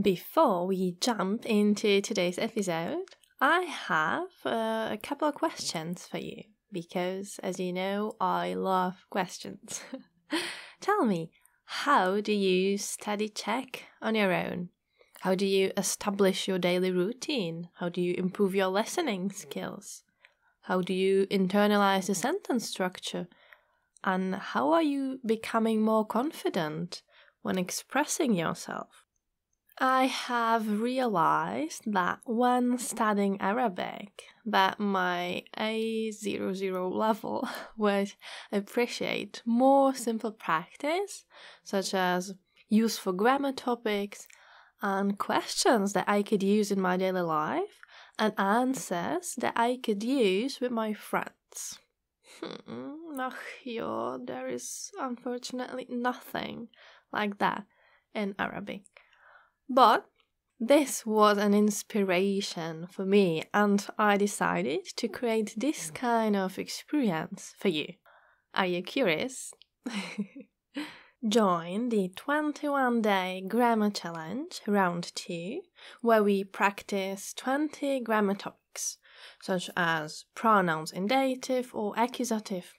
Before we jump into today's episode, I have uh, a couple of questions for you because, as you know, I love questions. Tell me, how do you study Czech on your own? How do you establish your daily routine? How do you improve your listening skills? How do you internalize the sentence structure? And how are you becoming more confident when expressing yourself? I have realized that when studying Arabic that my A00 level would appreciate more simple practice such as useful grammar topics and questions that I could use in my daily life and answers that I could use with my friends. here hmm, there is unfortunately nothing like that in Arabic. But this was an inspiration for me, and I decided to create this kind of experience for you. Are you curious? Join the 21 day grammar challenge round 2, where we practice 20 grammar topics, such as pronouns in dative or accusative,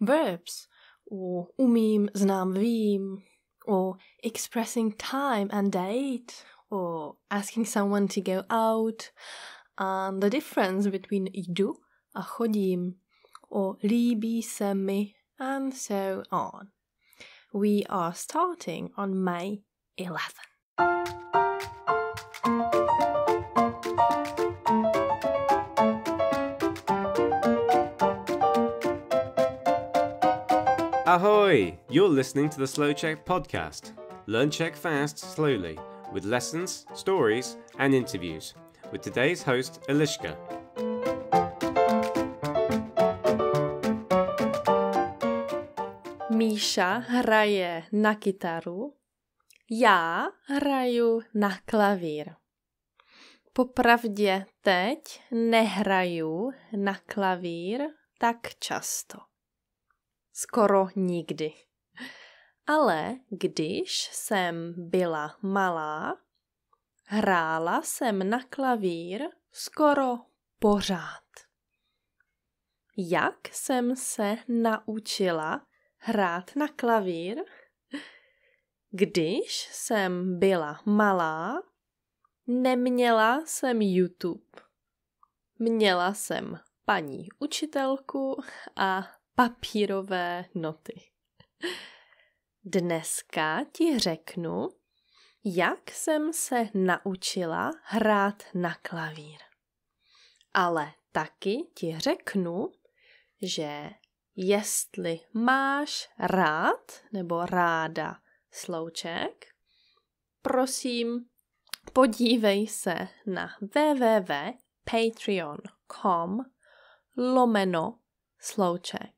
verbs or umim, znam, vim, or expressing time and date, or asking someone to go out, and the difference between idu a chodím, or líbí se mi, and so on. We are starting on May 11. Ahoy! You're listening to the Slow Check podcast. Learn Czech fast, slowly, with lessons, stories, and interviews. With today's host, Eliška. Míša hraje na kytaru, já hraju na klavír. Popravdě teď nehraju na klavír tak často. skoro nikdy. Ale když jsem byla malá, hrála jsem na klavír skoro pořád. Jak jsem se naučila hrát na klavír? Když jsem byla malá, neměla jsem YouTube. Měla jsem paní učitelku a papírové noty. Dneska ti řeknu, jak jsem se naučila hrát na klavír. Ale taky ti řeknu, že jestli máš rád nebo ráda slouček, prosím, podívej se na www.patreon.com lomeno slouček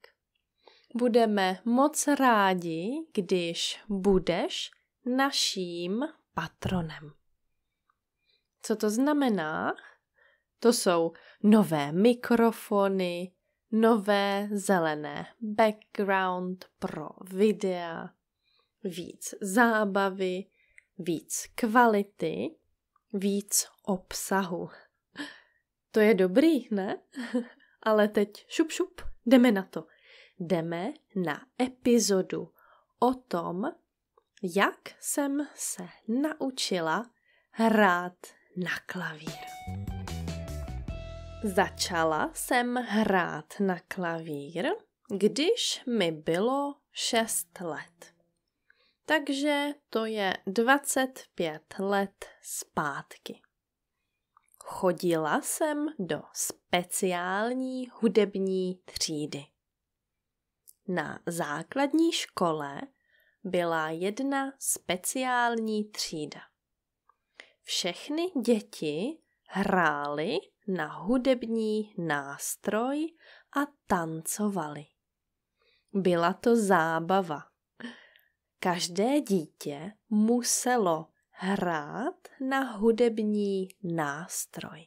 budeme moc rádi, když budeš naším patronem. Co to znamená? To jsou nové mikrofony, nové zelené background pro videa, víc zábavy, víc kvality, víc obsahu. To je dobrý, ne? Ale teď šup šup, jdeme na to jdeme na epizodu o tom, jak jsem se naučila hrát na klavír. Začala jsem hrát na klavír, když mi bylo 6 let. Takže to je 25 let zpátky. Chodila jsem do speciální hudební třídy. Na základní škole byla jedna speciální třída. Všechny děti hrály na hudební nástroj a tancovali. Byla to zábava. Každé dítě muselo hrát na hudební nástroj.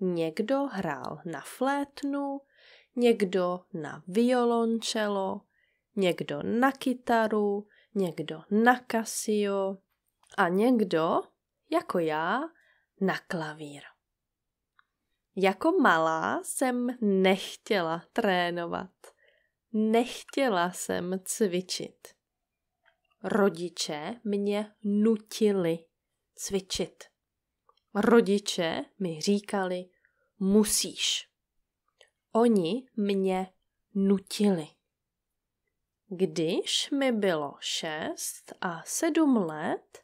Někdo hrál na flétnu, někdo na violončelo, někdo na kytaru, někdo na kasio a někdo, jako já, na klavír. Jako malá jsem nechtěla trénovat. Nechtěla jsem cvičit. Rodiče mě nutili cvičit. Rodiče mi říkali, musíš. Oni mě nutili. Když mi bylo šest a sedm let,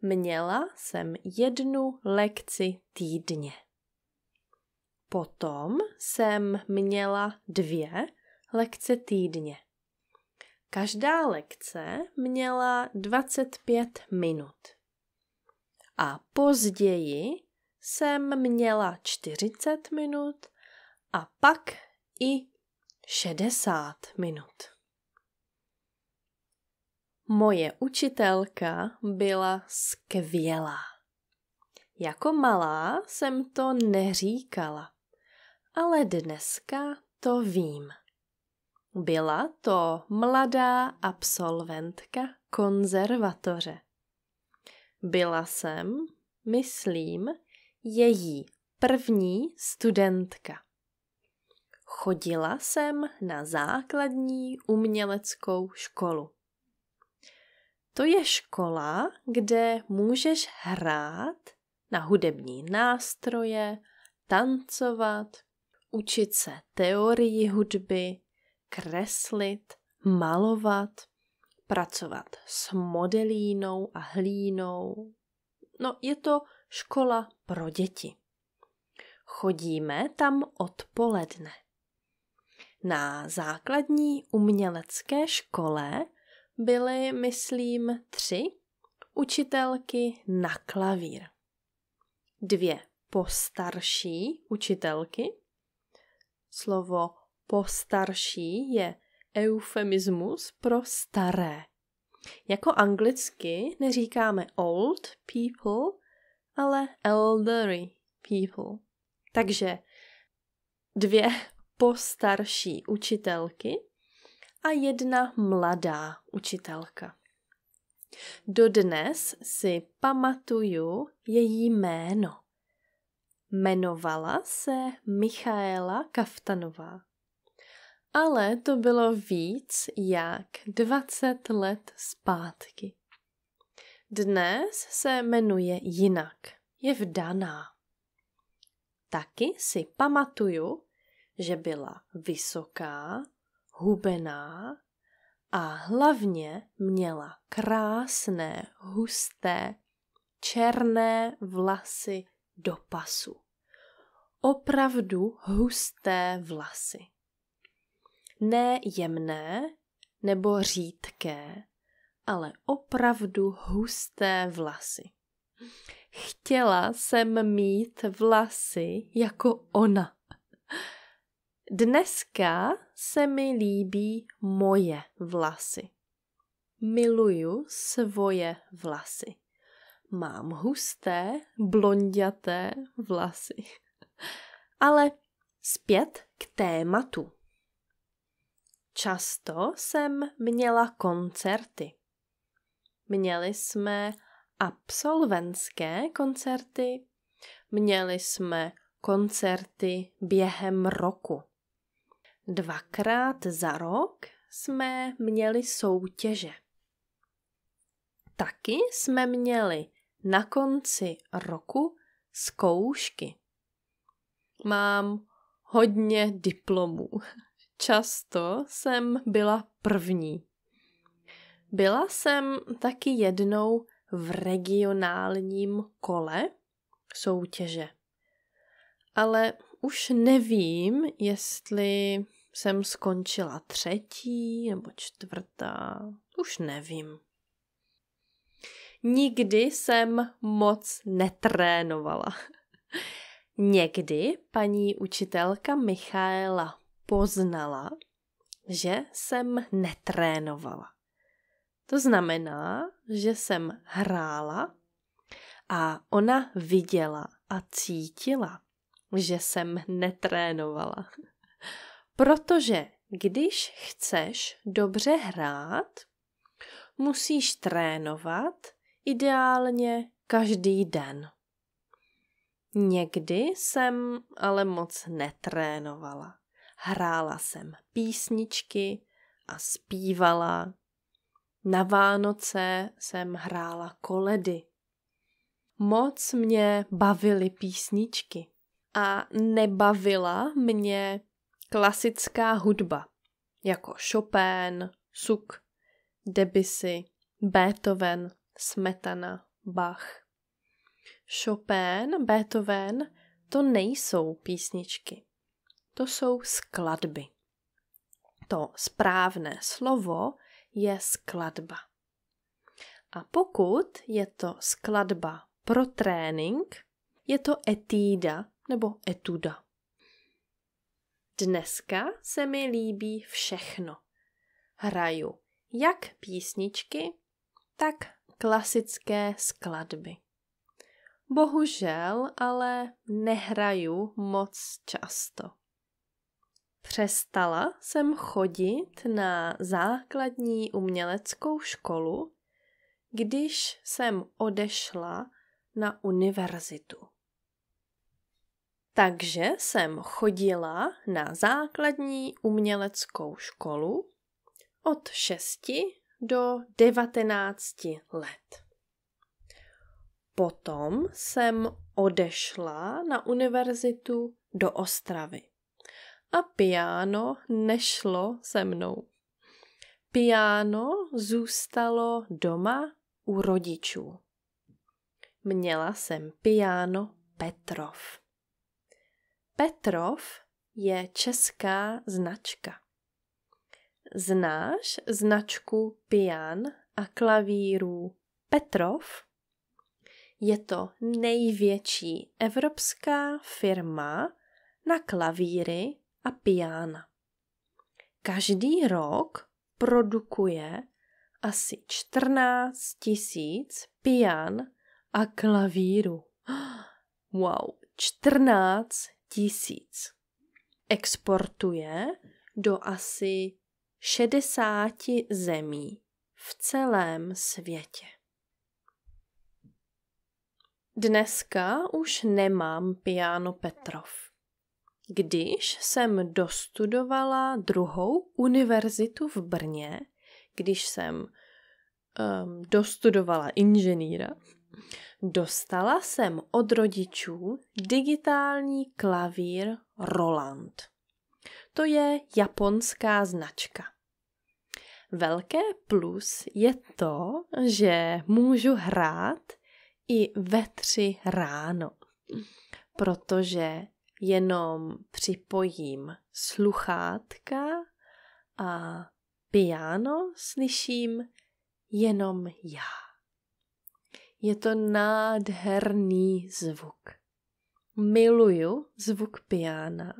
měla jsem jednu lekci týdně. Potom jsem měla dvě lekce týdně. Každá lekce měla 25 minut. A později jsem měla 40 minut a pak i 60 minut. Moje učitelka byla skvělá. Jako malá jsem to neříkala, ale dneska to vím. Byla to mladá absolventka konzervatoře. Byla jsem, myslím, její první studentka. Chodila jsem na základní uměleckou školu. To je škola, kde můžeš hrát na hudební nástroje, tancovat, učit se teorii hudby, kreslit, malovat, pracovat s modelínou a hlínou. No, je to škola pro děti. Chodíme tam odpoledne. Na základní umělecké škole byly, myslím, tři učitelky na klavír. Dvě postarší učitelky. Slovo postarší je eufemismus pro staré. Jako anglicky neříkáme old people, ale elderly people. Takže dvě postarší učitelky a jedna mladá učitelka. Dodnes si pamatuju její jméno. Jmenovala se Michaela Kaftanová. Ale to bylo víc jak 20 let zpátky. Dnes se jmenuje jinak. Je vdaná. Taky si pamatuju, že byla vysoká, hubená a hlavně měla krásné, husté, černé vlasy do pasu. Opravdu husté vlasy. Ne jemné nebo řídké, ale opravdu husté vlasy. Chtěla jsem mít vlasy jako ona. Dneska se mi líbí moje vlasy. Miluju svoje vlasy. Mám husté, blondiaté vlasy. Ale zpět k tématu. Často jsem měla koncerty. Měli jsme absolventské koncerty, měli jsme koncerty během roku dvakrát za rok jsme měli soutěže. Taky jsme měli na konci roku zkoušky. Mám hodně diplomů. Často jsem byla první. Byla jsem taky jednou v regionálním kole soutěže. Ale už nevím, jestli jsem skončila třetí nebo čtvrtá, už nevím. Nikdy jsem moc netrénovala. Někdy paní učitelka Michaela poznala, že jsem netrénovala. To znamená, že jsem hrála a ona viděla a cítila, že jsem netrénovala. Protože když chceš dobře hrát, musíš trénovat ideálně každý den. Někdy jsem ale moc netrénovala. Hrála jsem písničky a zpívala. Na Vánoce jsem hrála koledy. Moc mě bavily písničky a nebavila mě klasická hudba, jako Chopin, Suk, Debussy, Beethoven, Smetana, Bach. Chopin, Beethoven to nejsou písničky. To jsou skladby. To správné slovo je skladba. A pokud je to skladba pro trénink, je to etída nebo etuda. Dneska se mi líbí všechno. Hraju jak písničky, tak klasické skladby. Bohužel ale nehraju moc často. Přestala jsem chodit na základní uměleckou školu, když jsem odešla na univerzitu. Takže jsem chodila na základní uměleckou školu od 6 do 19 let. Potom jsem odešla na univerzitu do Ostravy. A piano nešlo se mnou. Piano zůstalo doma u rodičů. Měla jsem piano Petrov. Petrov je česká značka. Znáš značku pian a klavírů Petrov? Je to největší evropská firma na klavíry a piana. Každý rok produkuje asi 14 tisíc pian a klavíru. Wow, 14 tisíc. Exportuje do asi 60 zemí v celém světě. Dneska už nemám piano Petrov. Když jsem dostudovala druhou univerzitu v Brně, když jsem um, dostudovala inženýra, Dostala jsem od rodičů digitální klavír Roland. To je japonská značka. Velké plus je to, že můžu hrát i ve tři ráno, protože jenom připojím sluchátka a piano slyším jenom já. Je to nádherný zvuk. Miluju zvuk piana,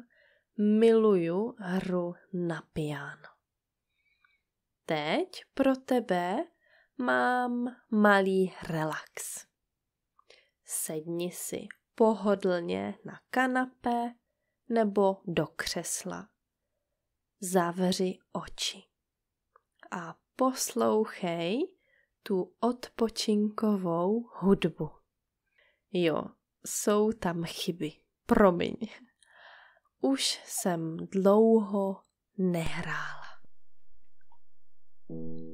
miluju hru na piano. Teď pro tebe mám malý relax. Sedni si pohodlně na kanapé nebo do křesla. Zavři oči a poslouchej tu odpočinkovou hudbu. Jo, jsou tam chyby. Promiň. Už jsem dlouho nehrála. thank you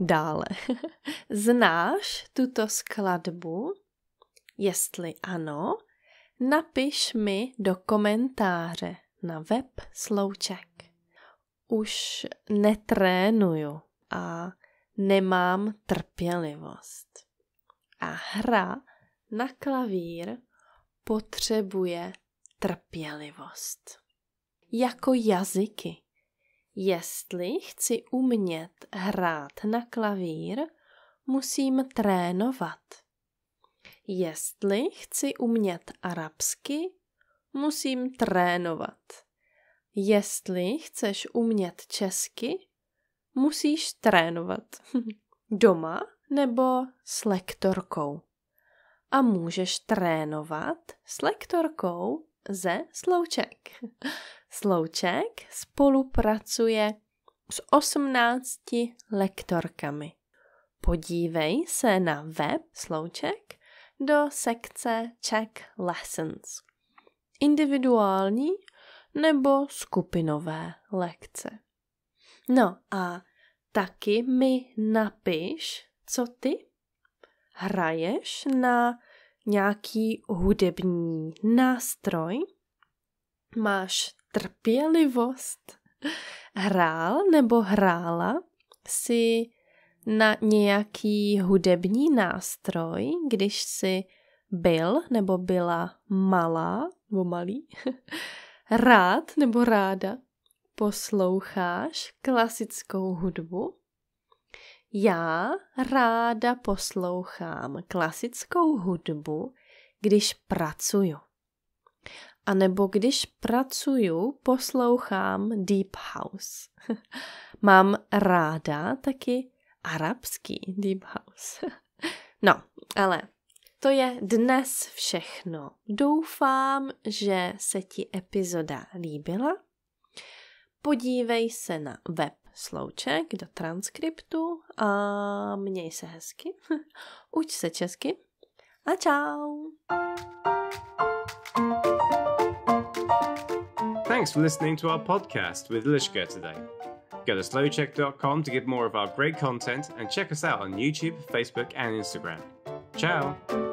dále. Znáš tuto skladbu? Jestli ano, napiš mi do komentáře na web Slouček. Už netrénuju a nemám trpělivost. A hra na klavír potřebuje trpělivost. Jako jazyky. Jestli chci umět hrát na klavír, musím trénovat. Jestli chci umět arabsky, musím trénovat. Jestli chceš umět česky, musíš trénovat. Doma nebo s lektorkou. A můžeš trénovat s lektorkou ze slouček. Slouček spolupracuje s 18 lektorkami. Podívej se na web Slouček do sekce Check Lessons. Individuální nebo skupinové lekce. No a taky mi napiš, co ty hraješ na nějaký hudební nástroj. Máš trpělivost. Hrál nebo hrála si na nějaký hudební nástroj, když si byl nebo byla malá nebo malý, rád nebo ráda posloucháš klasickou hudbu? Já ráda poslouchám klasickou hudbu, když pracuju. A nebo když pracuju, poslouchám Deep House. Mám ráda taky arabský Deep House. no, ale to je dnes všechno. Doufám, že se ti epizoda líbila. Podívej se na web slouček do transkriptu a měj se hezky, uč se česky a čau! Thanks for listening to our podcast with Lishka today. Go to slowcheck.com to get more of our great content and check us out on YouTube, Facebook, and Instagram. Ciao!